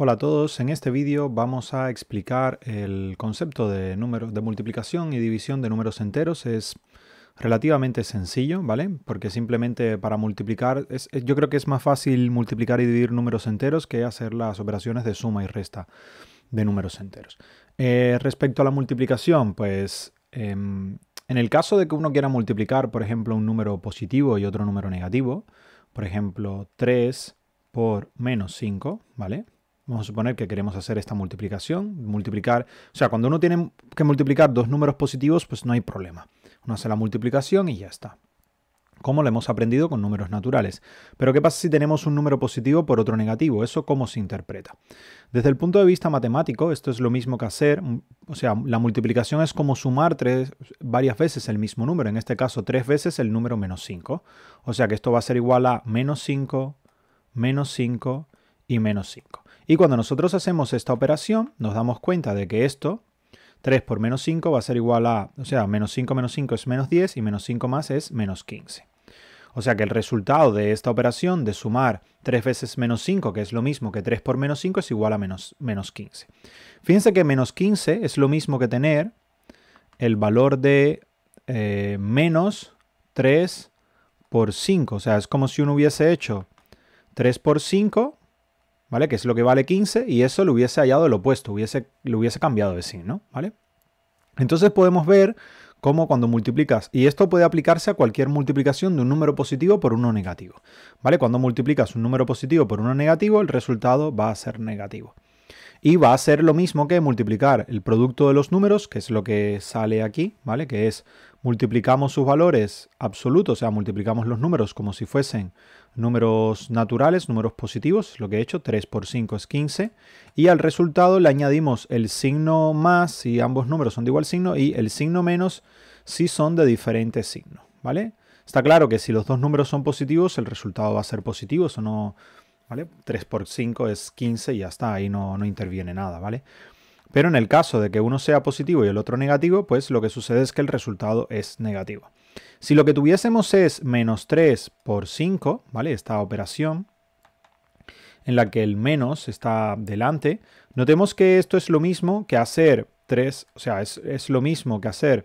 Hola a todos, en este vídeo vamos a explicar el concepto de, de multiplicación y división de números enteros. Es relativamente sencillo, ¿vale? Porque simplemente para multiplicar, yo creo que es más fácil multiplicar y dividir números enteros que hacer las operaciones de suma y resta de números enteros. Eh, respecto a la multiplicación, pues em, en el caso de que uno quiera multiplicar, por ejemplo, un número positivo y otro número negativo, por ejemplo, 3 por menos 5, ¿vale? Vamos a suponer que queremos hacer esta multiplicación, multiplicar, o sea, cuando uno tiene que multiplicar dos números positivos, pues no hay problema. Uno hace la multiplicación y ya está. Como lo hemos aprendido con números naturales. Pero ¿qué pasa si tenemos un número positivo por otro negativo? ¿Eso cómo se interpreta? Desde el punto de vista matemático, esto es lo mismo que hacer, mm, o sea, la multiplicación es como sumar varias veces el mismo número, en este caso tres veces el número menos 5. O sea que esto va a ser igual a menos 5, menos 5 y menos 5. Y cuando nosotros hacemos esta operación, nos damos cuenta de que esto, 3 por menos 5 va a ser igual a, o sea, menos 5 menos 5 es menos 10 y menos 5 más es menos 15. O sea que el resultado de esta operación de sumar 3 veces menos 5, que es lo mismo que 3 por menos 5, es igual a menos, 15. Fíjense que menos 15 es lo mismo que tener el valor de eh, menos 3 por 5. O sea, es como si uno hubiese hecho 3 por 5 ¿vale? Que es lo que vale 15 y eso le hubiese hallado el opuesto, hubiese, le hubiese cambiado de signo, ¿vale? Entonces podemos ver cómo cuando multiplicas, y esto puede aplicarse a cualquier multiplicación de un número positivo por uno negativo, ¿vale? Cuando multiplicas un número positivo por uno negativo, el resultado va a ser negativo. Y va a ser lo mismo que multiplicar el producto de los números, que es lo que sale aquí, ¿vale? Que es multiplicamos sus valores absolutos, o sea, multiplicamos los números como si fuesen números naturales, números positivos, lo que he hecho, 3 por 5 es 15, y al resultado le añadimos el signo más si ambos números son de igual signo y el signo menos si son de diferente signo, ¿vale? Está claro que si los dos números son positivos, el resultado va a ser positivo, eso no, ¿vale? 3 por 5 es 15 y ya está, ahí no, no interviene nada, ¿vale? vale pero en el caso de que uno sea positivo y el otro negativo, pues lo que sucede es que el resultado es negativo. Si lo que tuviésemos es menos 3 por 5, ¿vale? Esta operación en la que el menos está delante, notemos que esto es lo mismo que hacer 3, o sea, es, lo mismo que hacer,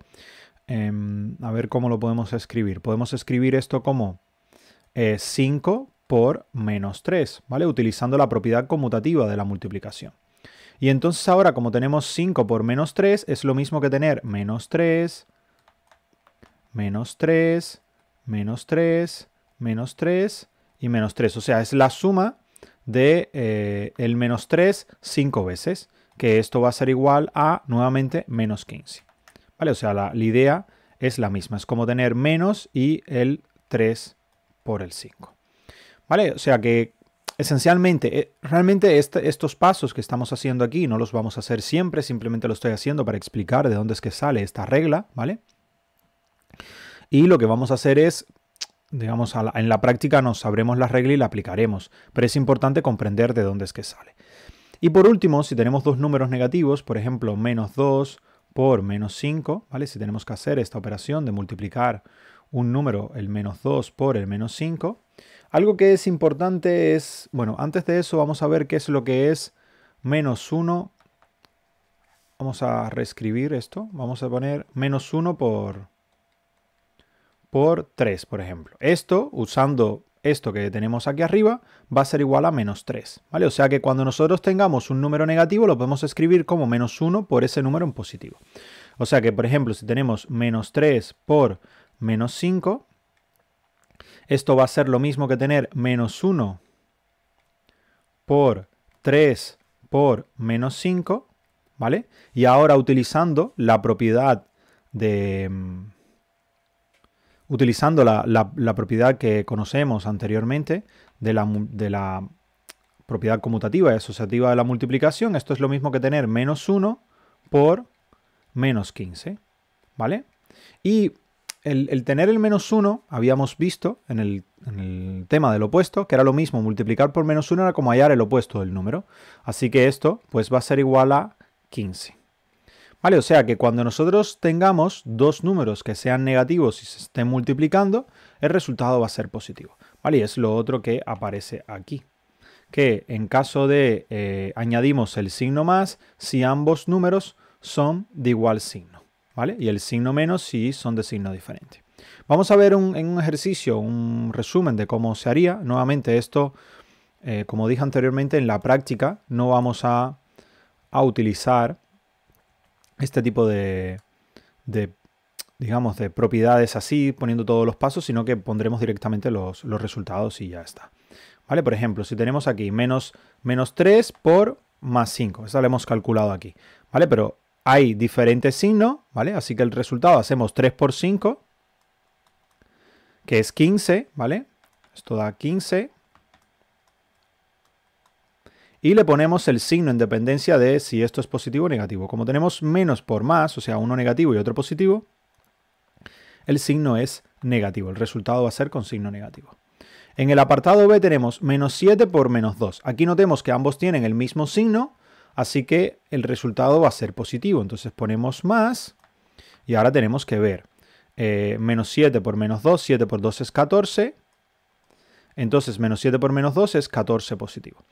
em, a ver cómo lo podemos escribir. Podemos escribir esto como 5 eh, por menos 3, ¿vale? Utilizando la propiedad conmutativa de la multiplicación. Y entonces ahora como tenemos 5 por menos 3, es lo mismo que tener menos 3, menos 3, menos 3, menos 3 y menos 3. O sea, es la suma de eh, el menos 3 5 veces, que esto va a ser igual a nuevamente menos 15. ¿Vale? O sea, la, la idea es la misma, es como tener menos y el 3 por el 5. ¿Vale? O sea que esencialmente, eh, realmente este, estos pasos que estamos haciendo aquí no los vamos a hacer siempre, simplemente lo estoy haciendo para explicar de dónde es que sale esta regla, ¿vale? Y lo que vamos a hacer es, digamos, en la práctica nos sabremos la regla y la aplicaremos, pero es importante comprender de dónde es que sale. Y por último, si tenemos dos números negativos, por ejemplo, menos 2 por menos 5, ¿vale? Si tenemos que hacer esta operación de multiplicar un número, el menos 2 por el menos 5, algo que es importante es, bueno, antes de eso vamos a ver qué es lo que es menos 1. Vamos a reescribir esto. Vamos a poner menos 1 por, por 3, por ejemplo. Esto, usando esto que tenemos aquí arriba, va a ser igual a menos 3. ¿vale? O sea que cuando nosotros tengamos un número negativo, lo podemos escribir como menos 1 por ese número en positivo. O sea que, por ejemplo, si tenemos menos 3 por menos 5, esto va a ser lo mismo que tener menos 1 por 3 por menos 5, ¿vale? Y ahora utilizando la propiedad de... Mm, utilizando la, propiedad que conocemos anteriormente de la, de la propiedad conmutativa y asociativa de la multiplicación, esto es lo mismo que tener menos 1 por menos 15, ¿vale? Y el, tener el menos 1, habíamos visto en el, tema del opuesto, que era lo mismo, multiplicar por menos 1 era como hallar el opuesto del número. Así que esto pues va a ser igual a 15. ¿Vale? O sea que cuando nosotros tengamos dos números que sean negativos y se estén multiplicando, el resultado va a ser positivo. ¿Vale? Y es lo otro que aparece aquí. Que en caso de eh, añadimos el signo más, si ambos números son de igual signo. ¿vale? Y el signo menos si son de signo diferente. Vamos a ver en un ejercicio un resumen de cómo se haría. Nuevamente esto, eh, como dije anteriormente, en la práctica no vamos a, utilizar este tipo de, digamos, de propiedades así, poniendo todos los pasos, sino que pondremos directamente los, resultados y ya está. ¿Vale? Por ejemplo, si tenemos aquí menos, menos 3 por más 5, esa lo hemos calculado aquí, ¿vale? Pero hay diferentes signos, ¿vale? Así que el resultado hacemos 3 por 5, que es 15, ¿vale? Esto da 15. Y le ponemos el signo en dependencia de si esto es positivo o negativo. Como tenemos menos por más, o sea, uno negativo y otro positivo, el signo es negativo. El resultado va a ser con signo negativo. En el apartado B tenemos menos 7 por menos 2. Aquí notemos que ambos tienen el mismo signo, Así que el resultado va a ser positivo. Entonces ponemos más y ahora tenemos que ver. Eh, menos 7 por menos 2, 7 por 2 es 14. Entonces, menos 7 por menos 2 es 14 positivo.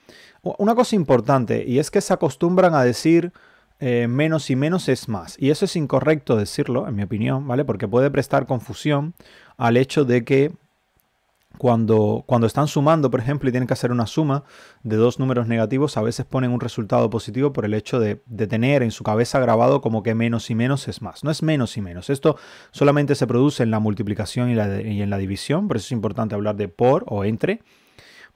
Una cosa importante, y es que se acostumbran a decir eh, menos y menos es más. Y eso es incorrecto decirlo, en mi opinión, ¿vale? Porque puede prestar confusión al hecho de que cuando, cuando, están sumando, por ejemplo, y tienen que hacer una suma de dos números negativos, a veces ponen un resultado positivo por el hecho de, tener en su cabeza grabado como que menos y menos es más. No es menos y menos. Esto solamente se produce en la multiplicación y, en la división, por eso es importante hablar de por o entre.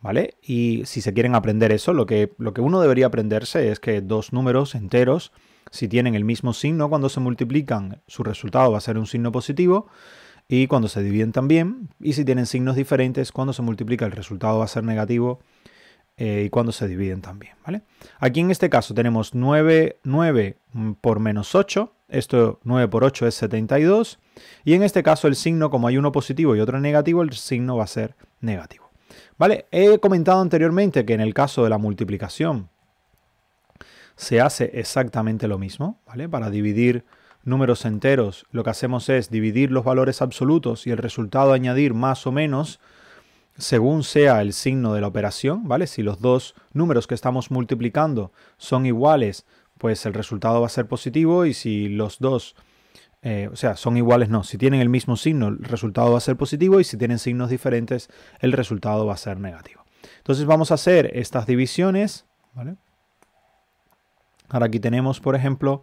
¿Vale? Y si se quieren aprender eso, lo que, lo que uno debería aprenderse es que dos números enteros, si tienen el mismo signo, cuando se multiplican, su resultado va a ser un signo positivo y cuando se dividen también. Y si tienen signos diferentes, cuando se multiplica el resultado va a ser negativo eh, y cuando se dividen también. ¿vale? Aquí en este caso tenemos 9, 9 mm, por menos 8. Esto 9 por 8 es 72. Y en este caso el signo, como hay uno positivo y otro negativo, el signo va a ser negativo. ¿Vale? He comentado anteriormente que en el caso de la multiplicación se hace exactamente lo mismo, ¿vale? Para dividir números enteros. Lo que hacemos es dividir los valores absolutos y el resultado añadir más o menos según sea el signo de la operación, ¿vale? Si los dos números que estamos multiplicando son iguales, pues el resultado va a ser positivo y si los dos, eh, o sea, son iguales no, si tienen el mismo signo, el resultado va a ser positivo y si tienen signos diferentes, el resultado va a ser negativo. Entonces vamos a hacer estas divisiones, ¿vale? Ahora aquí tenemos, por ejemplo,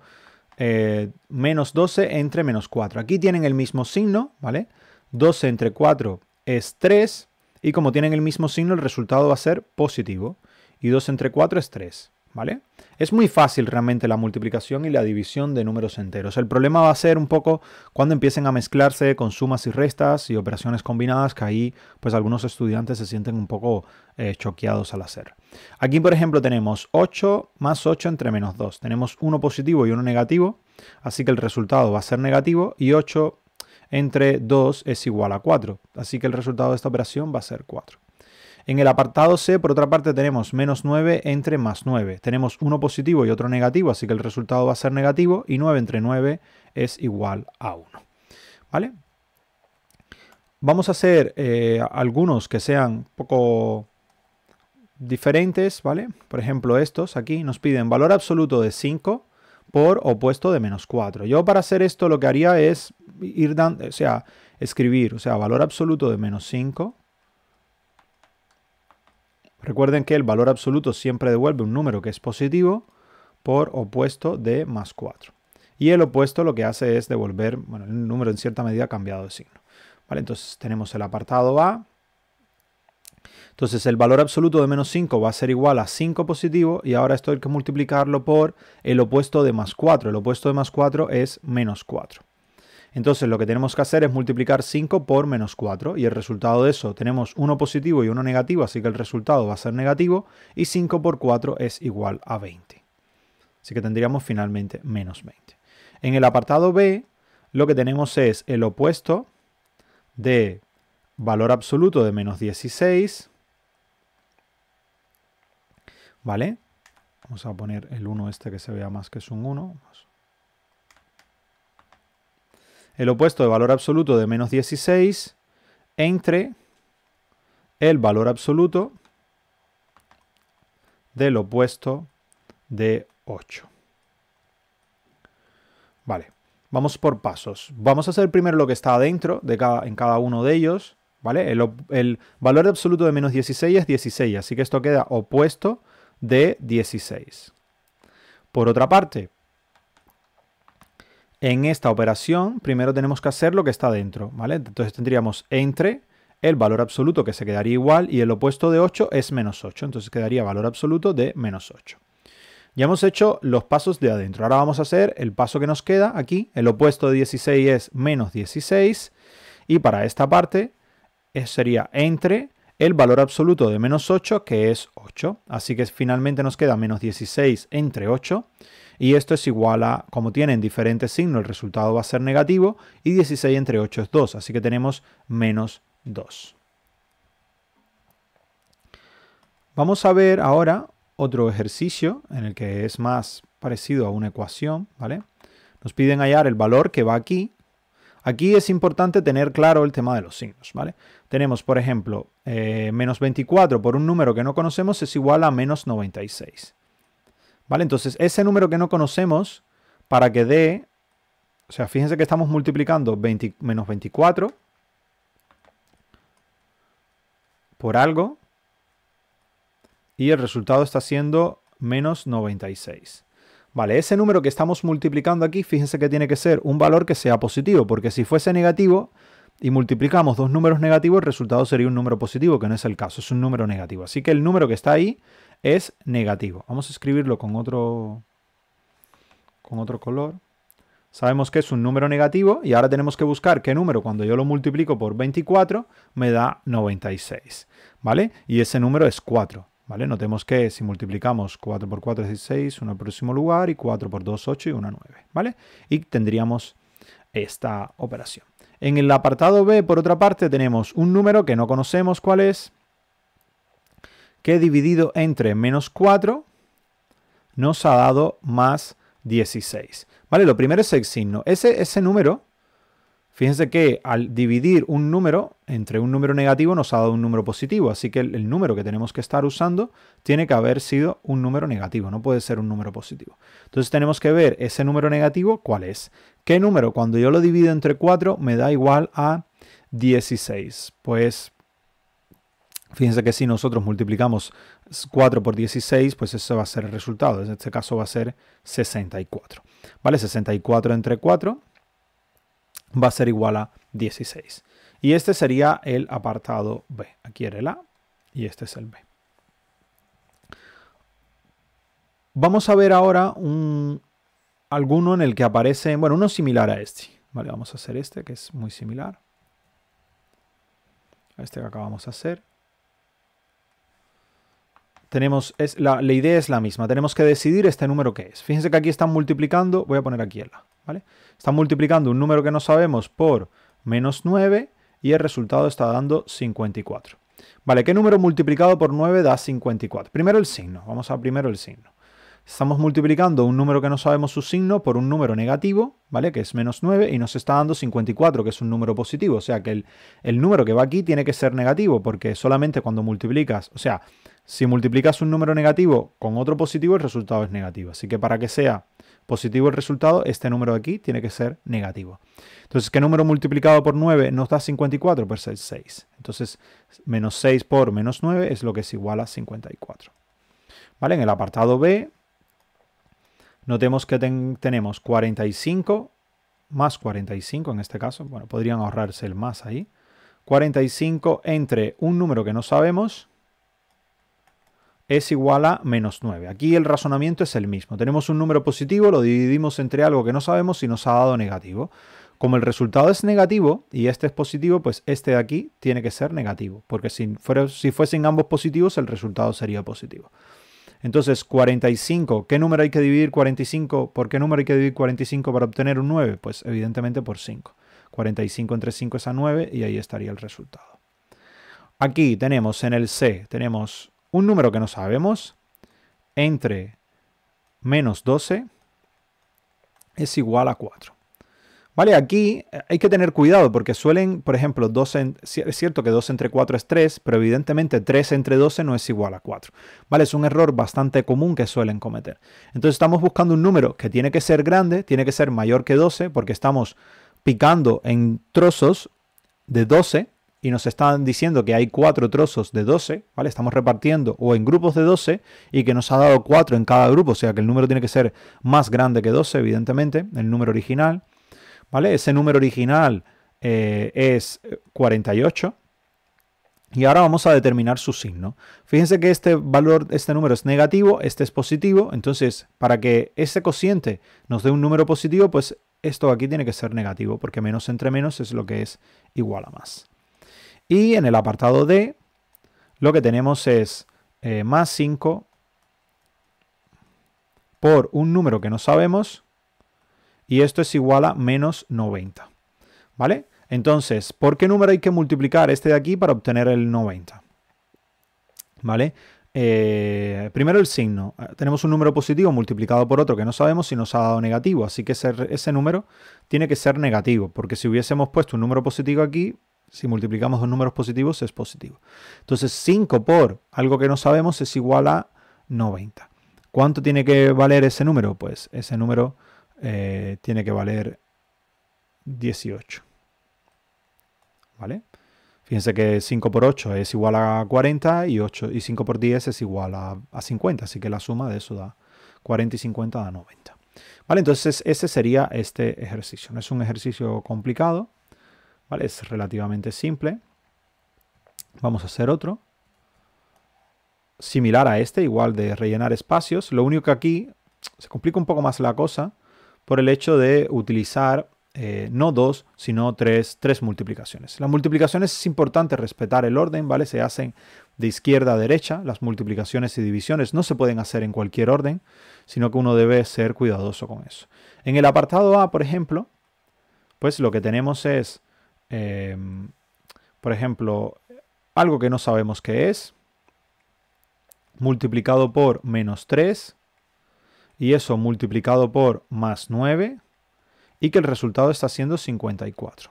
eh, menos 12 entre menos 4. Aquí tienen el mismo signo, ¿vale? 12 entre 4 es 3 y como tienen el mismo signo el resultado va a ser positivo y 2 entre 4 es 3. ¿vale? Es muy fácil realmente la multiplicación y la división de números enteros. El problema va a ser un poco cuando empiecen a mezclarse con sumas y restas y operaciones combinadas, que ahí pues algunos estudiantes se sienten un poco eh, choqueados al hacer. Aquí por ejemplo tenemos 8 más 8 entre menos 2. Tenemos uno positivo y uno negativo, así que el resultado va a ser negativo y 8 entre 2 es igual a 4. Así que el resultado de esta operación va a ser 4. En el apartado C, por otra parte, tenemos menos 9 entre más 9. Tenemos uno positivo y otro negativo, así que el resultado va a ser negativo y 9 entre 9 es igual a 1. ¿Vale? Vamos a hacer eh, algunos que sean un poco diferentes, ¿vale? Por ejemplo, estos aquí nos piden valor absoluto de 5 por opuesto de menos 4. Yo para hacer esto lo que haría es ir o sea, escribir, o sea, valor absoluto de menos 5 Recuerden que el valor absoluto siempre devuelve un número que es positivo por opuesto de más 4. Y el opuesto lo que hace es devolver un número en cierta medida cambiado de signo. ¿Vale? Entonces tenemos el apartado A. Entonces el valor absoluto de menos 5 va a ser igual a 5 positivo y ahora esto hay que multiplicarlo por el opuesto de más 4. El opuesto de más 4 es menos 4. Entonces lo que tenemos que hacer es multiplicar 5 por menos 4 y el resultado de eso tenemos 1 positivo y 1 negativo, así que el resultado va a ser negativo y 5 por 4 es igual a 20. Así que tendríamos finalmente menos 20. En el apartado B lo que tenemos es el opuesto de valor absoluto de menos 16, ¿vale? Vamos a poner el 1 este que se vea más que es un 1 el opuesto de valor absoluto de menos 16 entre el valor absoluto del opuesto de 8. Vale, vamos por pasos. Vamos a hacer primero lo que está adentro de cada, en cada uno de ellos. ¿Vale? El, el valor absoluto de menos 16 es 16, así que esto queda opuesto de 16. Por otra parte, en esta operación primero tenemos que hacer lo que está dentro, ¿vale? Entonces tendríamos entre el valor absoluto que se quedaría igual y el opuesto de 8 es menos 8, entonces quedaría valor absoluto de menos 8. Ya hemos hecho los pasos de adentro, ahora vamos a hacer el paso que nos queda aquí, el opuesto de 16 es menos 16 y para esta parte eh, sería entre el valor absoluto de menos 8, que es 8. Así que finalmente nos queda menos 16 entre 8. Y esto es igual a, como tienen diferentes signos, el resultado va a ser negativo. Y 16 entre 8 es 2, así que tenemos menos 2. Vamos a ver ahora otro ejercicio en el que es más parecido a una ecuación, ¿vale? Nos piden hallar el valor que va aquí. Aquí es importante tener claro el tema de los signos, ¿vale? tenemos, por ejemplo, eh, menos 24 por un número que no conocemos es igual a menos 96. ¿Vale? Entonces, ese número que no conocemos, para que dé, o sea, fíjense que estamos multiplicando menos 24 por algo y el resultado está siendo menos 96. Vale, ese número que estamos multiplicando aquí, fíjense que tiene que ser un valor que sea positivo, porque si fuese negativo, y multiplicamos dos números negativos, el resultado sería un número positivo, que no es el caso, es un número negativo. Así que el número que está ahí es negativo. Vamos a escribirlo con otro, con otro color. Sabemos que es un número negativo y ahora tenemos que buscar qué número cuando yo lo multiplico por 24 me da 96, ¿vale? Y ese número es 4, ¿vale? Notemos que si multiplicamos 4 por 4 es 16, 1 al próximo lugar y 4 por 2 8 y 1 9, ¿vale? Y tendríamos esta operación. En el apartado B, por otra parte, tenemos un número que no conocemos cuál es, que dividido entre menos 4 nos ha dado más 16. ¿Vale? Lo primero es el signo. Ese, ese número, fíjense que al dividir un número entre un número negativo nos ha dado un número positivo, así que el número que tenemos que estar usando tiene que haber sido un número negativo, no puede ser un número positivo. Entonces tenemos que ver ese número negativo cuál es. ¿Qué número? Cuando yo lo divido entre 4 me da igual a 16. Pues fíjense que si nosotros multiplicamos 4 por 16, pues ese va a ser el resultado. En este caso va a ser 64. ¿Vale? 64 entre 4 va a ser igual a 16. Y este sería el apartado B. Aquí era el A y este es el B. Vamos a ver ahora un, alguno en el que aparece, bueno, uno similar a este. Vale, vamos a hacer este que es muy similar. A este que acabamos de hacer. Tenemos, es, la, idea es la misma, tenemos que decidir este número que es. Fíjense que aquí están multiplicando, voy a poner aquí el A, ¿vale? Están multiplicando un número que no sabemos por menos 9 y el resultado está dando 54. Vale, ¿qué número multiplicado por 9 da 54? Primero el signo, vamos a primero el signo. Estamos multiplicando un número que no sabemos su signo por un número negativo, ¿vale? Que es menos 9 y nos está dando 54, que es un número positivo. O sea que el, número que va aquí tiene que ser negativo porque solamente cuando multiplicas, o sea, si multiplicas un número negativo con otro positivo, el resultado es negativo. Así que para que sea positivo el resultado, este número de aquí tiene que ser negativo. Entonces, ¿qué número multiplicado por 9 nos da 54? Pues es 6. Entonces, menos 6 por menos 9 es lo que es igual a 54. ¿Vale? En el apartado B Notemos que tenemos 45 más 45 en este caso. Bueno, podrían ahorrarse el más ahí. 45 entre un número que no sabemos es igual a menos 9. Aquí el razonamiento es el mismo. Tenemos un número positivo, lo dividimos entre algo que no sabemos y nos ha dado negativo. Como el resultado es negativo y este es positivo, pues este de aquí tiene que ser negativo, porque si, si fuesen ambos positivos el resultado sería positivo. Entonces, 45. ¿Qué número hay que dividir 45? ¿Por qué número hay que dividir 45 para obtener un 9? Pues evidentemente por 5. 45 entre 5 es a 9 y ahí estaría el resultado. Aquí tenemos en el C, tenemos un número que no sabemos entre menos 12 es igual a 4 aquí eh, hay que tener cuidado porque suelen, por ejemplo, 12 es cierto que 2 entre 4 es 3, pero evidentemente 3 entre 12 no es igual a 4. Vale, es un error bastante común que suelen cometer. Entonces estamos buscando un número que tiene que ser grande, tiene que ser mayor que 12 porque estamos picando en trozos de 12 y nos están diciendo que hay 4 trozos de 12, ¿vale? Estamos repartiendo o en grupos de 12 y que nos ha dado 4 en cada grupo, o sea que el número tiene que ser más grande que 12, evidentemente, el número original. Ese número original eh, es 48. Y ahora vamos a determinar su signo. Fíjense que este valor, este número es negativo, este es positivo. Entonces, para que ese cociente nos dé un número positivo, pues esto aquí tiene que ser negativo, porque menos entre menos es lo que es igual a más. Y en el apartado D, lo que tenemos es eh, más 5 por un número que no sabemos y esto es igual a menos 90. ¿Vale? Entonces, ¿por qué número hay que multiplicar este de aquí para obtener el 90? ¿Vale? Eh, primero el signo. Eh, tenemos un número positivo multiplicado por otro que no sabemos si nos ha dado negativo, así que ese, ese número tiene que ser negativo, porque si hubiésemos puesto un número positivo aquí, si multiplicamos dos números positivos es positivo. Entonces 5 por algo que no sabemos es igual a 90. ¿Cuánto tiene que valer ese número? Pues ese número eh, tiene que valer 18. ¿Vale? Fíjense que 5 por 8 es igual a 40 y, 5 por 10 es igual a, a 50, así que la suma de eso da 40 y 50 da 90. ¿Vale? Entonces ese sería este ejercicio. No es un ejercicio complicado, ¿vale? Es relativamente simple. Vamos a hacer otro. Similar a este, igual de rellenar espacios. Lo único que aquí se complica un poco más la cosa por el hecho de utilizar eh, no dos, sino tres, multiplicaciones. Las multiplicaciones es importante respetar el orden, ¿vale? Se hacen de izquierda a derecha, las multiplicaciones y divisiones no se pueden hacer en cualquier orden, sino que uno debe ser cuidadoso con eso. En el apartado A, por ejemplo, pues lo que tenemos es, em, por ejemplo, algo que no sabemos qué es, multiplicado por menos 3, y eso multiplicado por más 9 y que el resultado está siendo 54.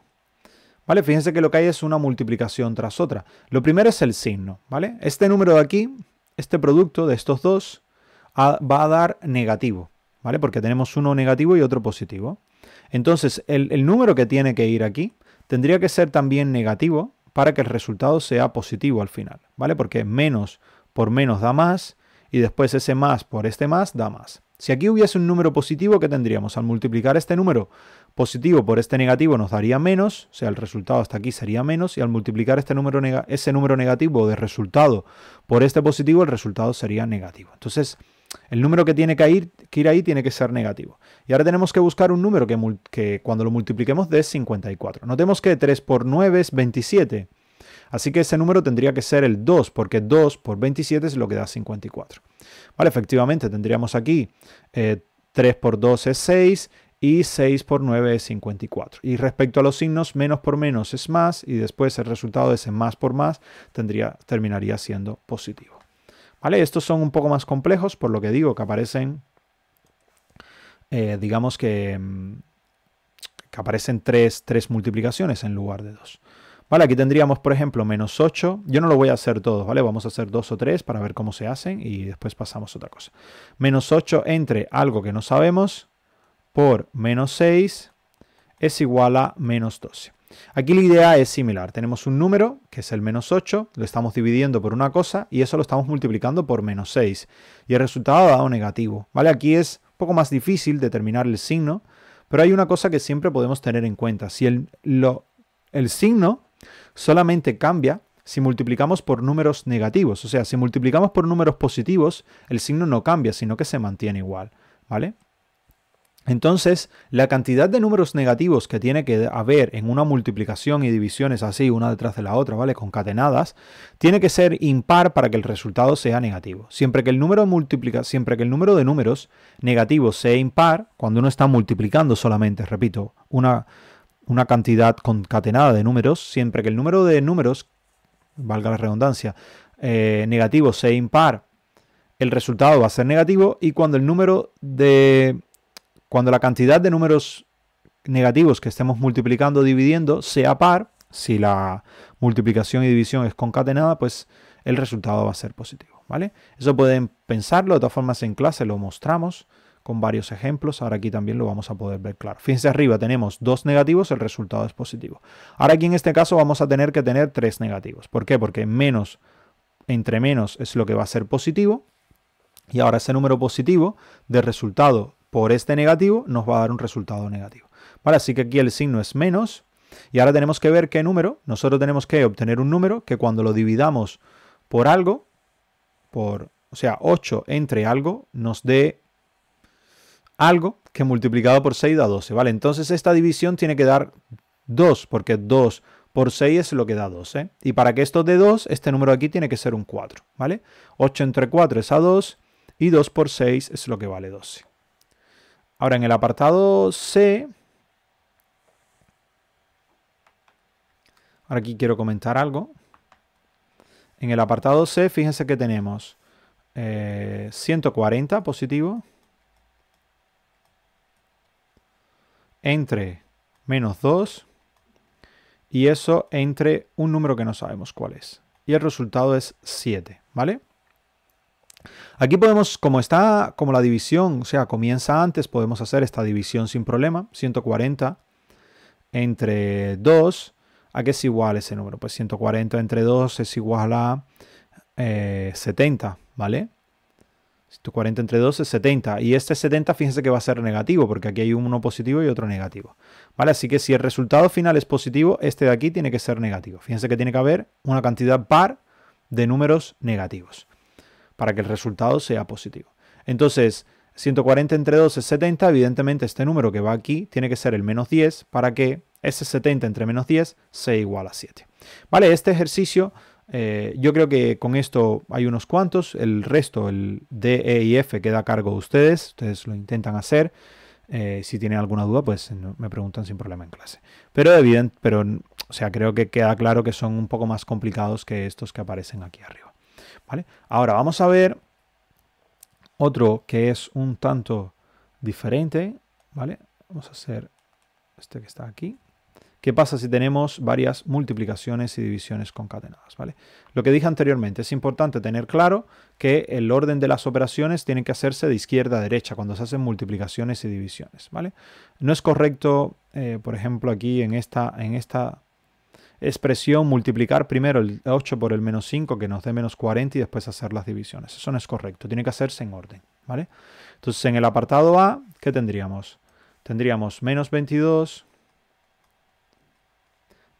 ¿Vale? Fíjense que lo que hay es una multiplicación tras otra. Lo primero es el signo, ¿vale? Este número de aquí, este producto de estos dos, va a dar negativo, ¿vale? Porque tenemos uno negativo y otro positivo. Entonces, el, número que tiene que ir aquí tendría que ser también negativo para que el resultado sea positivo al final, ¿vale? Porque menos por menos da más y después ese más por este más da más. Si aquí hubiese un número positivo, ¿qué tendríamos? Al multiplicar este número positivo por este negativo nos daría menos, o sea, el resultado hasta aquí sería menos, y al multiplicar este número ese número negativo de resultado por este positivo, el resultado sería negativo. Entonces, el número que tiene que ir, que ir ahí tiene que ser negativo. Y ahora tenemos que buscar un número que, que cuando lo multipliquemos dé 54. Notemos que 3 por 9 es 27. Así que ese número tendría que ser el 2, porque 2 por 27 es lo que da 54. Vale, efectivamente, tendríamos aquí 3 eh, por 2 es 6 y 6 por 9 es 54. Y respecto a los signos, menos por menos es más y después el resultado de ese más por más tendría, terminaría siendo positivo. ¿Vale? Estos son un poco más complejos, por lo que digo que aparecen, eh, digamos que, mm, que aparecen tres, tres multiplicaciones en lugar de dos. Aquí tendríamos, por ejemplo, menos 8. Yo no lo voy a hacer todos, ¿vale? Vamos a hacer dos o tres para ver cómo se hacen y después pasamos a otra cosa. Menos 8 entre algo que no sabemos por menos 6 es igual a menos 12. Aquí la idea es similar. Tenemos un número, que es el menos 8, lo estamos dividiendo por una cosa y eso lo estamos multiplicando por menos 6. Y el resultado ha dado negativo. ¿vale? Aquí es un poco más difícil determinar el signo, pero hay una cosa que siempre podemos tener en cuenta. Si el, lo, el signo solamente cambia si multiplicamos por números negativos. O sea, si multiplicamos por números positivos, el signo no cambia, sino que se mantiene igual. ¿Vale? Entonces, la cantidad de números negativos que tiene que haber en una multiplicación y divisiones así, una detrás de la otra, ¿vale? Concatenadas, tiene que ser impar para que el resultado sea negativo. Siempre que el número, multiplica, siempre que el número de números negativos sea impar, cuando uno está multiplicando solamente, repito, una, una cantidad concatenada de números, siempre que el número de números, valga la redundancia, eh, negativo sea impar, el resultado va a ser negativo y cuando el número de... cuando la cantidad de números negativos que estemos multiplicando dividiendo sea par, si la multiplicación y división es concatenada, pues el resultado va a ser positivo, ¿vale? Eso pueden pensarlo, de todas formas en clase lo mostramos con varios ejemplos. Ahora aquí también lo vamos a poder ver claro. Fíjense arriba, tenemos dos negativos, el resultado es positivo. Ahora aquí en este caso vamos a tener que tener tres negativos. ¿Por qué? Porque menos entre menos es lo que va a ser positivo. Y ahora ese número positivo de resultado por este negativo nos va a dar un resultado negativo. así que aquí el signo es menos. Y ahora tenemos que ver qué número. Nosotros tenemos que obtener un número que cuando lo dividamos por algo, por, o sea, 8 entre algo, nos dé algo que multiplicado por 6 da 12, ¿vale? Entonces esta división tiene que dar 2, porque 2 por 6 es lo que da 12. Y para que esto dé 2, este número aquí tiene que ser un 4, ¿vale? 8 entre 4 es a 2 y 2 por 6 es lo que vale 12. Ahora en el apartado C, ahora aquí quiero comentar algo. En el apartado C, fíjense que tenemos 140 eh, positivo, entre menos 2 y eso entre un número que no sabemos cuál es. Y el resultado es 7, ¿vale? Aquí podemos, como está, como la división, o sea, comienza antes, podemos hacer esta división sin problema, 140 entre 2, ¿a qué es igual ese número? Pues 140 entre 2 es igual a eh, 70, ¿vale? 140 entre 2 es 70. Y este 70, fíjense que va a ser negativo, porque aquí hay uno positivo y otro negativo. ¿Vale? Así que si el resultado final es positivo, este de aquí tiene que ser negativo. Fíjense que tiene que haber una cantidad par de números negativos para que el resultado sea positivo. Entonces, 140 entre 2 es 70. Evidentemente, este número que va aquí tiene que ser el menos 10 para que ese 70 entre menos 10 sea igual a 7. ¿Vale? Este ejercicio eh, yo creo que con esto hay unos cuantos, el resto, el D, E y F queda a cargo de ustedes, ustedes lo intentan hacer. Eh, si tienen alguna duda, pues me preguntan sin problema en clase. Pero pero, o sea, creo que queda claro que son un poco más complicados que estos que aparecen aquí arriba. ¿Vale? Ahora vamos a ver otro que es un tanto diferente. ¿Vale? Vamos a hacer este que está aquí. ¿Qué pasa si tenemos varias multiplicaciones y divisiones concatenadas? ¿vale? Lo que dije anteriormente, es importante tener claro que el orden de las operaciones tiene que hacerse de izquierda a derecha cuando se hacen multiplicaciones y divisiones. ¿vale? No es correcto, eh, por ejemplo, aquí en esta, en esta expresión multiplicar primero el 8 por el menos 5 que nos dé menos 40 y después hacer las divisiones. Eso no es correcto, tiene que hacerse en orden. ¿vale? Entonces en el apartado A, ¿qué tendríamos? Tendríamos menos 22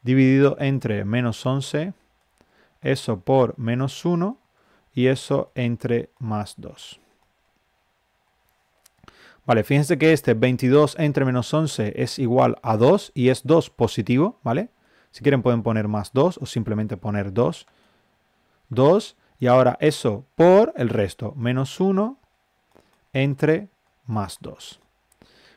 dividido entre menos 11, eso por menos 1 y eso entre más 2. Vale, fíjense que este 22 entre menos 11 es igual a 2 y es 2 positivo, ¿vale? Si quieren pueden poner más 2 o simplemente poner 2. 2 y ahora eso por el resto, menos 1 entre más 2.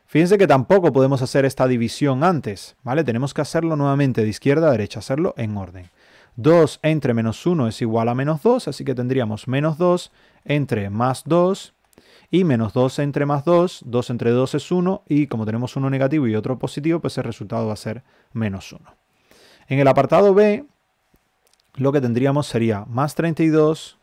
Fíjense que tampoco podemos hacer esta división antes, ¿vale? Tenemos que hacerlo nuevamente de izquierda a derecha, hacerlo en orden. 2 entre menos 1 es igual a menos 2, así que tendríamos menos 2 entre más 2 y menos 2 entre más 2, 2 entre 2 es 1 y como tenemos uno negativo y otro positivo, pues el resultado va a ser menos 1. En el apartado B, lo que tendríamos sería más 32.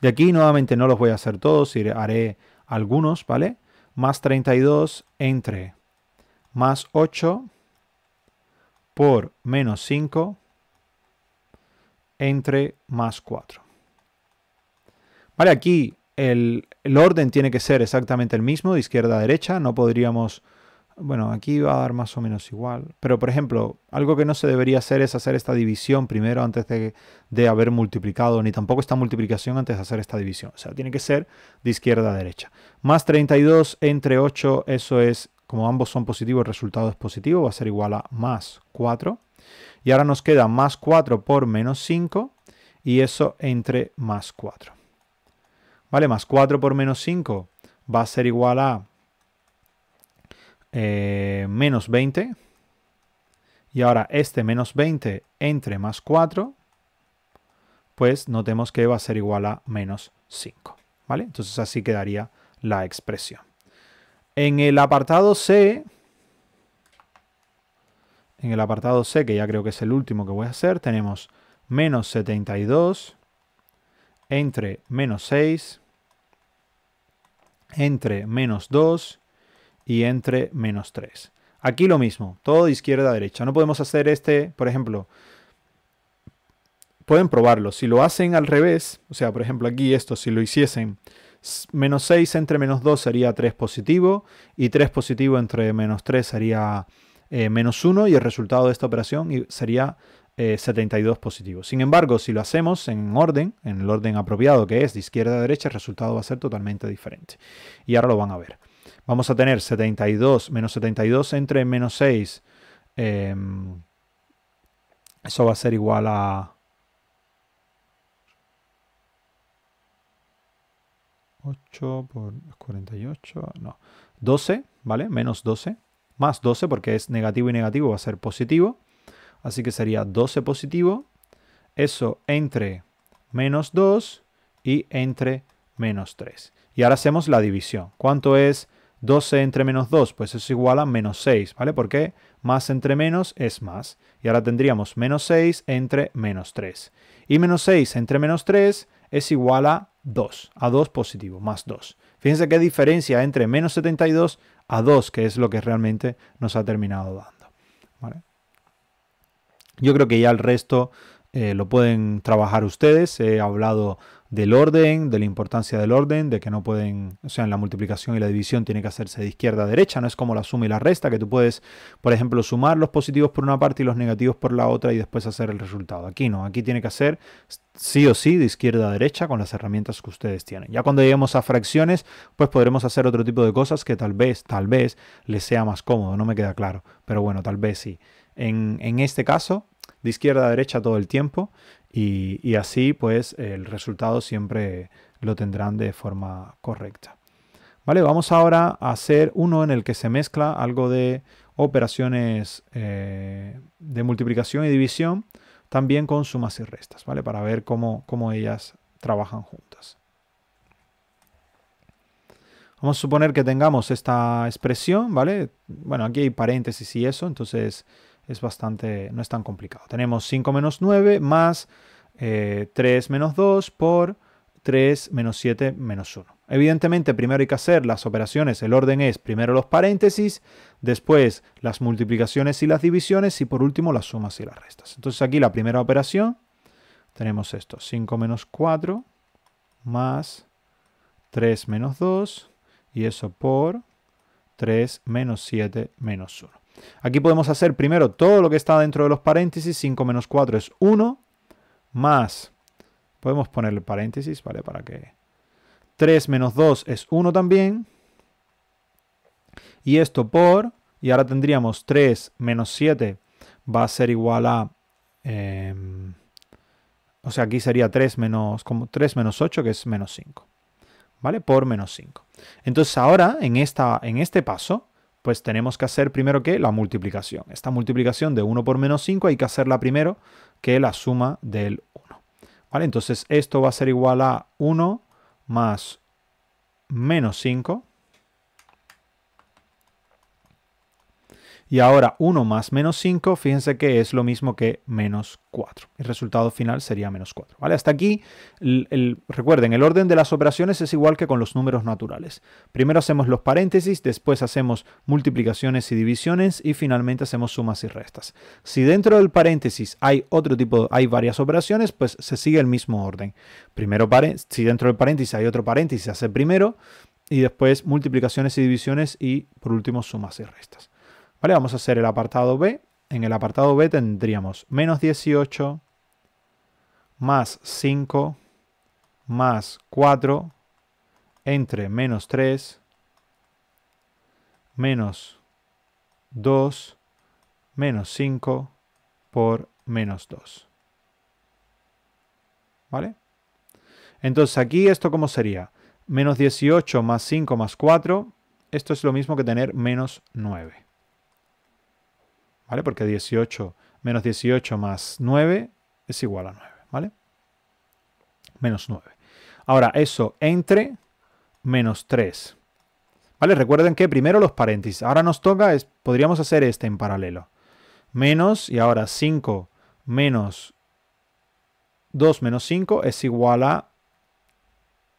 De aquí nuevamente no los voy a hacer todos, haré algunos, ¿vale? más 32 entre más 8 por menos 5 entre más 4. Vale, aquí el, el orden tiene que ser exactamente el mismo, de izquierda a derecha, no podríamos bueno, aquí va a dar más o menos igual. Pero, por ejemplo, algo que no se debería hacer es hacer esta división primero antes de, haber multiplicado, ni tampoco esta multiplicación antes de hacer esta división. O sea, tiene que ser de izquierda a derecha. Más 32 entre 8, eso es, como ambos son positivos, el resultado es positivo, va a ser igual a más 4. Y ahora nos queda más 4 por menos 5 y eso entre más 4. ¿Vale? Más 4 por menos 5 va a ser igual a eh, menos 20. Y ahora este menos 20 entre más 4, pues notemos que va a ser igual a menos 5. ¿vale? Entonces así quedaría la expresión. En el apartado C, en el apartado C, que ya creo que es el último que voy a hacer, tenemos menos 72 entre menos 6 entre menos 2 y entre menos 3. Aquí lo mismo, todo de izquierda a derecha. No podemos hacer este, por ejemplo, pueden probarlo. Si lo hacen al revés, o sea, por ejemplo aquí esto, si lo hiciesen, menos 6 entre menos 2 sería 3 positivo y 3 positivo entre menos 3 sería eh, menos 1 y el resultado de esta operación sería 72 eh, positivo. Sin embargo, si lo hacemos en orden, en el orden apropiado que es de izquierda a derecha, el resultado va a ser totalmente diferente. Y ahora lo van a ver vamos a tener 72 menos 72 entre menos 6. Em, eso va a ser igual a... 8 por 48, no, 12, ¿vale? Menos 12, más 12 porque es negativo y negativo va a ser positivo. Así que sería 12 positivo, eso entre menos 2 y entre menos 3. Y ahora hacemos la división. ¿Cuánto es 12 entre menos 2, pues eso es igual a menos 6, ¿vale? Porque más entre menos es más. Y ahora tendríamos menos 6 entre menos 3. Y menos 6 entre menos 3 es igual a 2, a 2 positivo, más 2. Fíjense qué diferencia entre menos 72 a 2, que es lo que realmente nos ha terminado dando. Yo creo que ya el resto eh, lo pueden trabajar ustedes. He hablado del orden, de la importancia del orden, de que no pueden, o sea, en la multiplicación y la división tiene que hacerse de izquierda a derecha, no es como la suma y la resta, que tú puedes, por ejemplo, sumar los positivos por una parte y los negativos por la otra y después hacer el resultado. Aquí no, aquí tiene que hacer sí o sí de izquierda a derecha con las herramientas que ustedes tienen. Ya cuando lleguemos a fracciones, pues podremos hacer otro tipo de cosas que tal vez, tal vez les sea más cómodo, no me queda claro, pero bueno, tal vez sí. En, en este caso, de izquierda a derecha todo el tiempo y, así pues el resultado siempre lo tendrán de forma correcta. Vale, vamos ahora a hacer uno en el que se mezcla algo de operaciones eh, de multiplicación y división, también con sumas y restas, ¿vale? Para ver cómo, cómo ellas trabajan juntas. Vamos a suponer que tengamos esta expresión, ¿vale? Bueno, aquí hay paréntesis y eso, entonces es bastante, no es tan complicado. Tenemos 5 menos 9 más 3 eh, menos 2 por 3 menos 7 menos 1. Evidentemente, primero hay que hacer las operaciones. El orden es primero los paréntesis, después las multiplicaciones y las divisiones y por último las sumas y las restas. Entonces aquí la primera operación tenemos esto. 5 menos 4 más 3 menos 2 y eso por 3 menos 7 menos 1. Aquí podemos hacer primero todo lo que está dentro de los paréntesis. 5 menos 4 es 1. Más. Podemos poner paréntesis, ¿vale? Para que... 3 menos 2 es 1 también. Y esto por... Y ahora tendríamos 3 menos 7 va a ser igual a... Em, o sea, aquí sería 3 menos, como 3 menos 8, que es menos 5. ¿Vale? Por menos 5. Entonces ahora, en, esta, en este paso, pues tenemos que hacer primero que la multiplicación. Esta multiplicación de 1 por menos 5 hay que hacerla primero que la suma del 1. ¿Vale? Entonces esto va a ser igual a 1 más menos 5 Y ahora 1 más menos 5, fíjense que es lo mismo que menos 4. El resultado final sería menos 4. ¿vale? Hasta aquí, el, recuerden, el orden de las operaciones es igual que con los números naturales. Primero hacemos los paréntesis, después hacemos multiplicaciones y divisiones y finalmente hacemos sumas y restas. Si dentro del paréntesis hay otro tipo, hay varias operaciones, pues se sigue el mismo orden. Primero, si dentro del paréntesis hay otro paréntesis, se hace primero y después multiplicaciones y divisiones y por último sumas y restas. ¿Vale? Vamos a hacer el apartado B. En el apartado B tendríamos menos 18 más 5 más 4 entre menos 3 menos 2 menos 5 por menos 2. ¿Vale? Entonces aquí esto cómo sería? Menos 18 más 5 más 4. Esto es lo mismo que tener menos 9. ¿vale? Porque 18 menos 18 más 9 es igual a 9, ¿vale? Menos 9. Ahora, eso entre menos 3. ¿Vale? Recuerden que primero los paréntesis. Ahora nos toca, es, podríamos hacer este en paralelo. Menos, y ahora 5 menos 2 menos 5 es igual a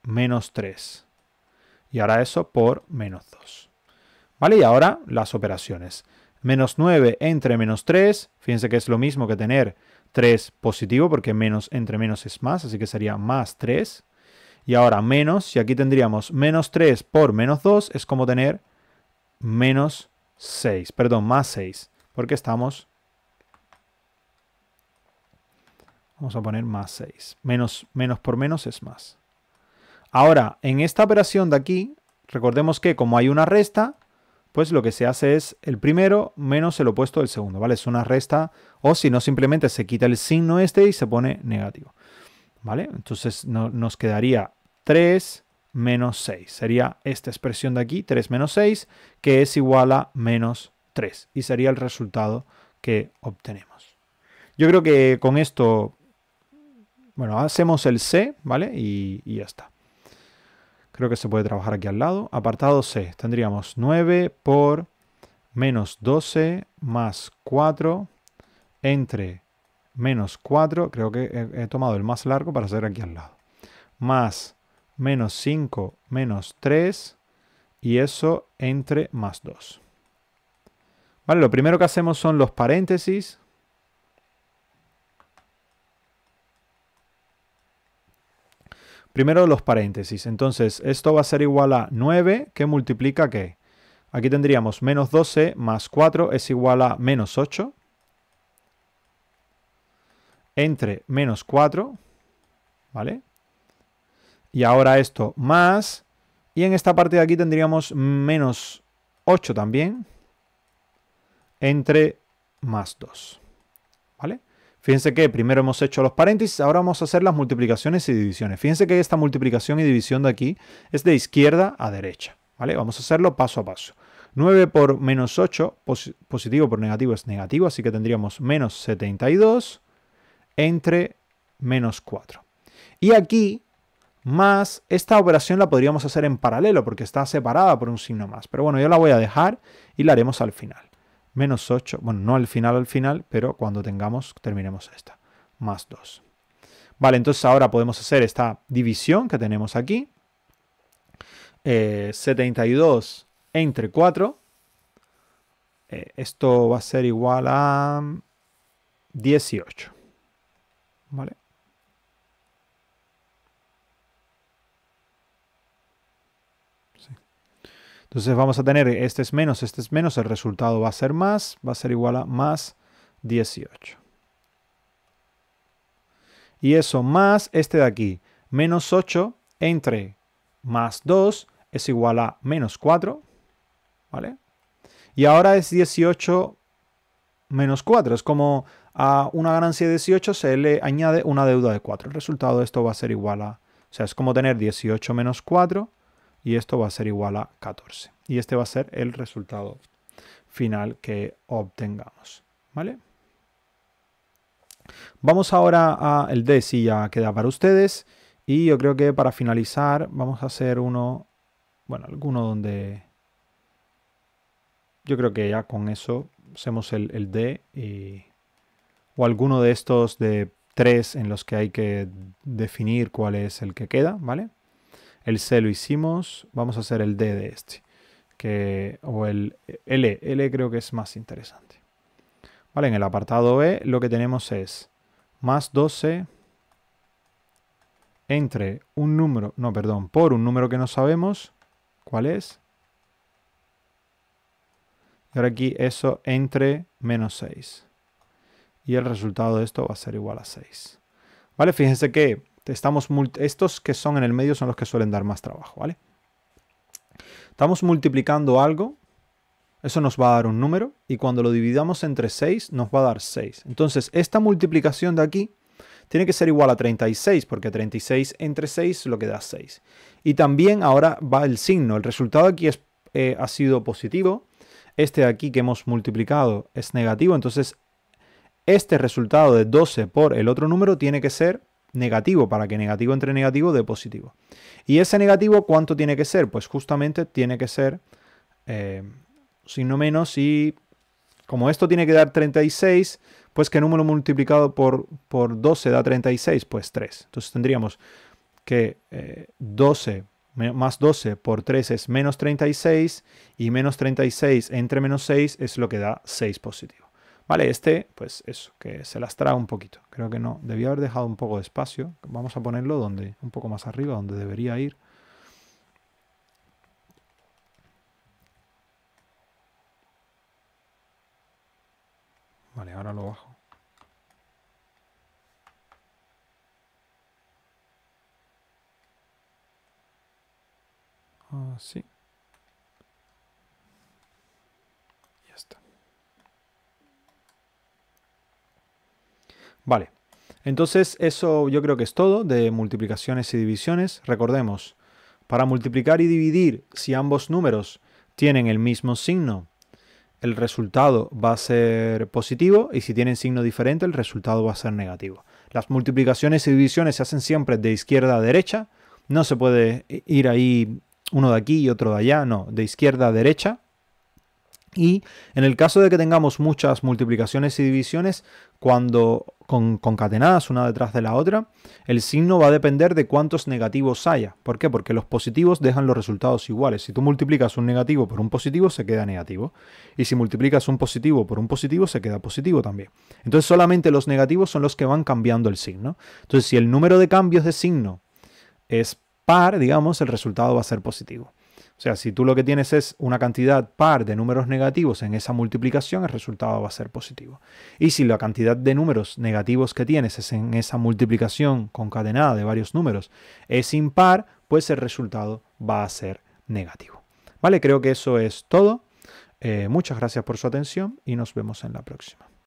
menos 3. Y ahora eso por menos 2. ¿Vale? Y ahora las operaciones. Menos 9 entre menos 3, fíjense que es lo mismo que tener 3 positivo, porque menos entre menos es más, así que sería más 3. Y ahora menos, y aquí tendríamos menos 3 por menos 2, es como tener menos 6, perdón, más 6, porque estamos... Vamos a poner más 6. Menos, menos por menos es más. Ahora, en esta operación de aquí, recordemos que como hay una resta, pues lo que se hace es el primero menos el opuesto del segundo, ¿vale? Es una resta, o si no, simplemente se quita el signo este y se pone negativo, ¿vale? Entonces nos quedaría 3 menos 6. Sería esta expresión de aquí, 3 menos 6, que es igual a menos 3. Y sería el resultado que obtenemos. Yo creo que con esto, bueno, hacemos el C, ¿vale? y ya está. Creo que se puede trabajar aquí al lado. Apartado C, tendríamos 9 por menos 12 más 4 entre menos 4, creo que he, tomado el más largo para hacer aquí al lado, más menos 5 menos 3 y eso entre más 2. Vale, lo primero que hacemos son los paréntesis, Primero los paréntesis. Entonces, esto va a ser igual a 9 que multiplica qué. Aquí tendríamos menos 12 más 4 es igual a menos 8. Entre menos 4, ¿vale? Y ahora esto más. Y en esta parte de aquí tendríamos menos 8 también. Entre más 2. Fíjense que primero hemos hecho los paréntesis, ahora vamos a hacer las multiplicaciones y divisiones. Fíjense que esta multiplicación y división de aquí es de izquierda a derecha. ¿vale? Vamos a hacerlo paso a paso. 9 por menos 8, positivo por negativo es negativo, así que tendríamos menos 72 entre menos 4. Y aquí, más, esta operación la podríamos hacer en paralelo porque está separada por un signo más. Pero bueno, yo la voy a dejar y la haremos al final menos 8, bueno, no al final al final, pero cuando tengamos, terminemos esta, más 2. Vale, entonces ahora podemos hacer esta división que tenemos aquí, 72 eh, entre 4, eh, esto va a ser igual a 18, ¿vale? Entonces vamos a tener este es menos, este es menos, el resultado va a ser más, va a ser igual a más 18. Y eso más este de aquí, menos 8 entre más 2 es igual a menos 4, ¿vale? Y ahora es 18 menos 4, es como a una ganancia de 18 se le añade una deuda de 4. El resultado de esto va a ser igual a, o sea, es como tener 18 menos 4 y esto va a ser igual a 14. Y este va a ser el resultado final que obtengamos. ¿Vale? Vamos ahora a el D, si ya queda para ustedes. Y yo creo que para finalizar vamos a hacer uno, bueno, alguno donde... Yo creo que ya con eso hacemos el, el D y... o alguno de estos de tres en los que hay que definir cuál es el que queda, ¿vale? El C lo hicimos, vamos a hacer el D de este. Que, o el L, L creo que es más interesante. Vale, en el apartado E lo que tenemos es más 12 entre un número, no, perdón, por un número que no sabemos, ¿cuál es? Y ahora aquí eso entre menos 6. Y el resultado de esto va a ser igual a 6. Vale, fíjense que Estamos estos que son en el medio son los que suelen dar más trabajo, ¿vale? Estamos multiplicando algo, eso nos va a dar un número, y cuando lo dividamos entre 6 nos va a dar 6. Entonces, esta multiplicación de aquí tiene que ser igual a 36, porque 36 entre 6 lo que da 6. Y también ahora va el signo, el resultado aquí es, eh, ha sido positivo, este de aquí que hemos multiplicado es negativo, entonces este resultado de 12 por el otro número tiene que ser negativo, para que negativo entre negativo de positivo. ¿Y ese negativo cuánto tiene que ser? Pues justamente tiene que ser, eh, menos, y como esto tiene que dar 36, pues qué número multiplicado por, por 12 da 36, pues 3. Entonces tendríamos que 12 eh, más 12 por 3 es menos 36 y menos 36 entre menos 6 es lo que da 6 positivo. Vale, este, pues eso, que se lastra un poquito. Creo que no. Debía haber dejado un poco de espacio. Vamos a ponerlo donde, un poco más arriba, donde debería ir. Vale, ahora lo bajo. Así. Ah, Vale, entonces eso yo creo que es todo de multiplicaciones y divisiones. Recordemos, para multiplicar y dividir, si ambos números tienen el mismo signo, el resultado va a ser positivo y si tienen signo diferente, el resultado va a ser negativo. Las multiplicaciones y divisiones se hacen siempre de izquierda a derecha. No se puede ir ahí uno de aquí y otro de allá, no, de izquierda a derecha y en el caso de que tengamos muchas multiplicaciones y divisiones, cuando concatenadas una detrás de la otra, el signo va a depender de cuántos negativos haya. ¿Por qué? Porque los positivos dejan los resultados iguales. Si tú multiplicas un negativo por un positivo, se queda negativo. Y si multiplicas un positivo por un positivo, se queda positivo también. Entonces solamente los negativos son los que van cambiando el signo. Entonces si el número de cambios de signo es par, digamos, el resultado va a ser positivo. O sea, si tú lo que tienes es una cantidad par de números negativos en esa multiplicación, el resultado va a ser positivo. Y si la cantidad de números negativos que tienes es en esa multiplicación concadenada de varios números es impar, pues el resultado va a ser negativo. Vale, creo que eso es todo. Eh, muchas gracias por su atención y nos vemos en la próxima.